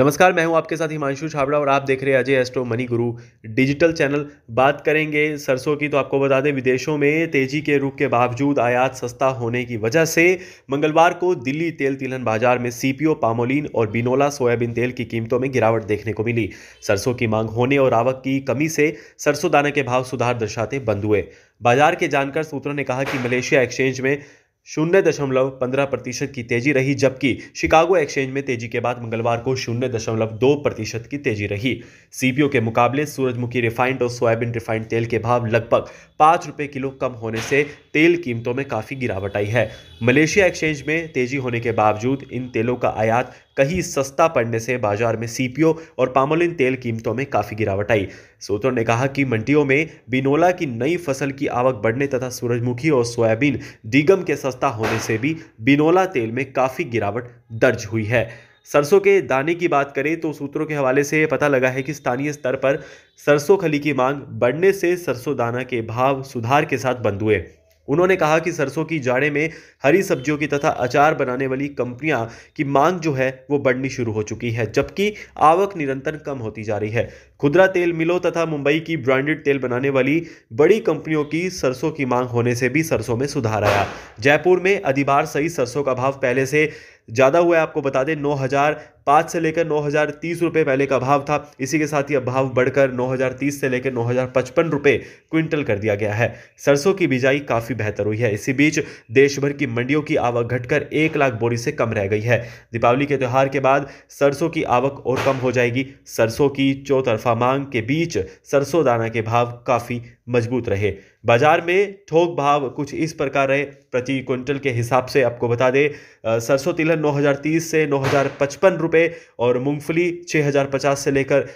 नमस्कार मैं हूं आपके साथ हिमांशु छाबड़ा और आप देख रहे हैं Ajay astro money guru digital channel बात करेंगे सरसों की तो आपको बता दें विदेशों में तेजी के रुख के बावजूद आयात सस्ता होने की वजह से मंगलवार को दिल्ली तेल तिलहन बाजार में सीपीओ पामोलिन और बिनोला सोयाबीन तेल की कीमतों में गिरावट देखने को मिली सरसों की मांग होने और आवक की कमी से सरसों दाना के भाव सुधार दर्शाते बंद हुए बाजार के जानकार सूत्रों ने कहा कि मलेशिया एक्सचेंज में शून्य दशमलव पंद्रह प्रतिशत की तेजी रही जबकि शिकागो एक्सचेंज में तेजी के बाद मंगलवार को शून्य दशमलव दो प्रतिशत की तेजी रही सीपीओ के मुकाबले सूरजमुखी रिफाइंड और सोयाबीन रिफाइंड तेल के भाव लगभग पाँच रुपये किलो कम होने से तेल कीमतों में काफ़ी गिरावट आई है मलेशिया एक्सचेंज में तेजी होने के बावजूद इन तेलों का आयात कहीं सस्ता पड़ने से बाजार में सीपीओ और पामोलिन तेल कीमतों में काफ़ी गिरावट आई सूत्रों ने कहा कि मंडियों में बिनोला की नई फसल की आवक बढ़ने तथा सूरजमुखी और सोयाबीन डीगम के सस्ता होने से भी बिनोला तेल में काफ़ी गिरावट दर्ज हुई है सरसों के दाने की बात करें तो सूत्रों के हवाले से पता लगा है कि स्थानीय स्तर पर सरसों खली की मांग बढ़ने से सरसों दाना के भाव सुधार के साथ बंद हुए उन्होंने कहा कि सरसों की जाड़े में हरी सब्जियों की तथा अचार बनाने वाली कंपनियां की मांग जो है वो बढ़नी शुरू हो चुकी है जबकि आवक निरंतर कम होती जा रही है खुदरा तेल मिलों तथा मुंबई की ब्रांडेड तेल बनाने वाली बड़ी कंपनियों की सरसों की मांग होने से भी सरसों में सुधार आया जयपुर में अधिभार सही सरसों का भाव पहले से ज़्यादा हुआ है आपको बता दें नौ हज़ार पाँच से लेकर नौ हज़ार तीस रुपये पहले का भाव था इसी के साथ ही अब भाव बढ़कर नौ हज़ार तीस से लेकर नौ हज़ार पचपन रुपये क्विंटल कर दिया गया है सरसों की बिजाई काफ़ी बेहतर हुई है इसी बीच देश भर की मंडियों की आवक घटकर एक लाख बोरी से कम रह गई है दीपावली के त्यौहार के बाद सरसों की आवक और कम हो जाएगी सरसों की चौतरफा मांग के बीच सरसों दाना के भाव काफ़ी मजबूत रहे बाजार में थोक भाव कुछ इस प्रकार रहे प्रति क्विंटल के हिसाब से आपको बता दें सरसों तिलहन तीस से नौ रुपए और मूंगफली 6050 से लेकर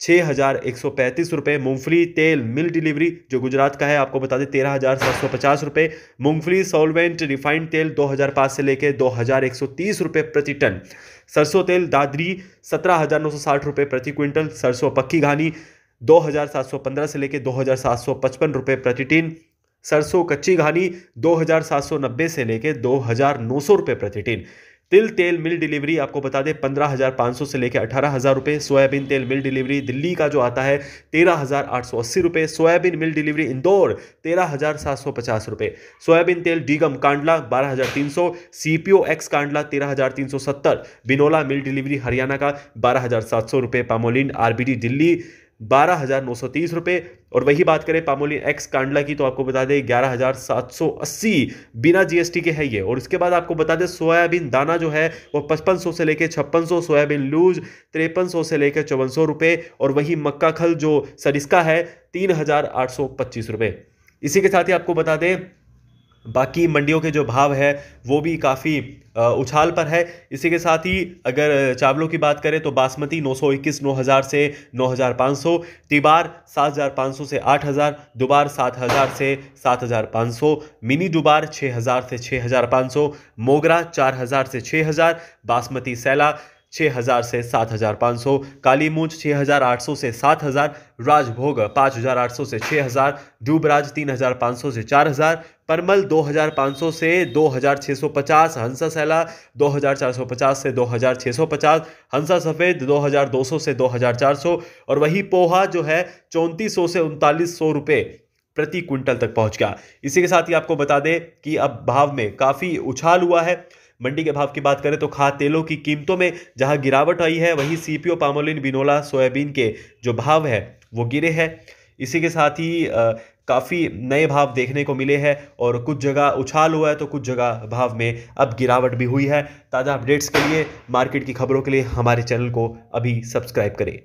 छः हज़ार एक सौ पैंतीस रुपये मूँगफली तेल मिल डिलीवरी जो गुजरात का है आपको बता दें तेरह हज़ार सात सौ पचास रुपये मूँगफली सॉल्वेंट रिफाइंड तेल दो हज़ार पाँच से लेकर दो हज़ार एक सौ तीस रुपये प्रति टन सरसों तेल दादरी सत्रह हज़ार नौ सौ साठ रुपये प्रति क्विंटल सरसों पक्की घानी 2,715 से लेकर 2,755 रुपए प्रति टीन सरसों कच्ची घानी 2,790 से लेकर 2,900 रुपए प्रति टीन तिल तेल मिल डिलीवरी आपको बता दें पंद्रह हज़ार पाँच सौ से लेकर अठारह हज़ार रुपये सोयाबीन तेल मिल डिलीवरी दिल्ली का जो आता है तेरह हज़ार आठ सौ अस्सी रुपये सोयाबीन मिल डिलीवरी इंदौर तेरह हज़ार सात सौ पचास रुपये सोयाबीन तेल डीगम कांडला बारह हज़ार तीन सौ C P O ex Kandla तेरह हज़ार तीन सौ सत्तर बिनोला मिल डिलीवरी हरियाणा का बारह हज़ार सात सौ रुपये palmolein R B D Delhi बारह हज़ार नौ सौ तीस रुपये और वही बात करें पामोलिन एक्स कांडला की तो आपको बता दें ग्यारह हज़ार सात सौ अस्सी बिना जीएसटी के है ये और इसके बाद आपको बता दें सोयाबीन दाना जो है वो पचपन सौ से लेकर छप्पन सौ सोयाबीन लूज तिरपन सौ से लेकर चौवन सौ रुपये और वही मक्का खल जो सरिस्का है तीन हज़ार आठ सौ पच्चीस रुपये इसी के साथ ही आपको बता दें बाकी मंडियों के जो भाव है वो भी काफ़ी उछाल पर है इसी के साथ ही अगर चावलों की बात करें तो बासमती 921 9000 से 9500 तिबार 7500 से 8000 दुबार 7000 से 7500 मिनी दुबार 6000 से 6500 मोगरा 4000 से 6000 बासमती सैला 6000 से 7500 काली मूंछ 6800 से 7000 राजभोग 5800 से 6000 डूबराज 3500 से 4000 परमल 2500 से 2650 हंसा सैला 2450 से 2650 हंसा सफ़ेद 2200 से 2400 और वही पोहा जो है चौंतीस से उनतालीस सौ रुपये प्रति क्विंटल तक पहुंच गया इसी के साथ ही आपको बता दें कि अब भाव में काफ़ी उछाल हुआ है मंडी के भाव की बात करें तो खाद तेलों की कीमतों में जहां गिरावट आई है वहीं सी पी ओ पामोलिन बिनोला सोयाबीन के जो भाव है वो गिरे हैं इसी के साथ ही काफ़ी नए भाव देखने को मिले हैं और कुछ जगह उछाल हुआ है तो कुछ जगह भाव में अब गिरावट भी हुई है ताज़ा अपडेट्स के लिए मार्केट की खबरों के लिए हमारे चैनल को अभी सब्सक्राइब करें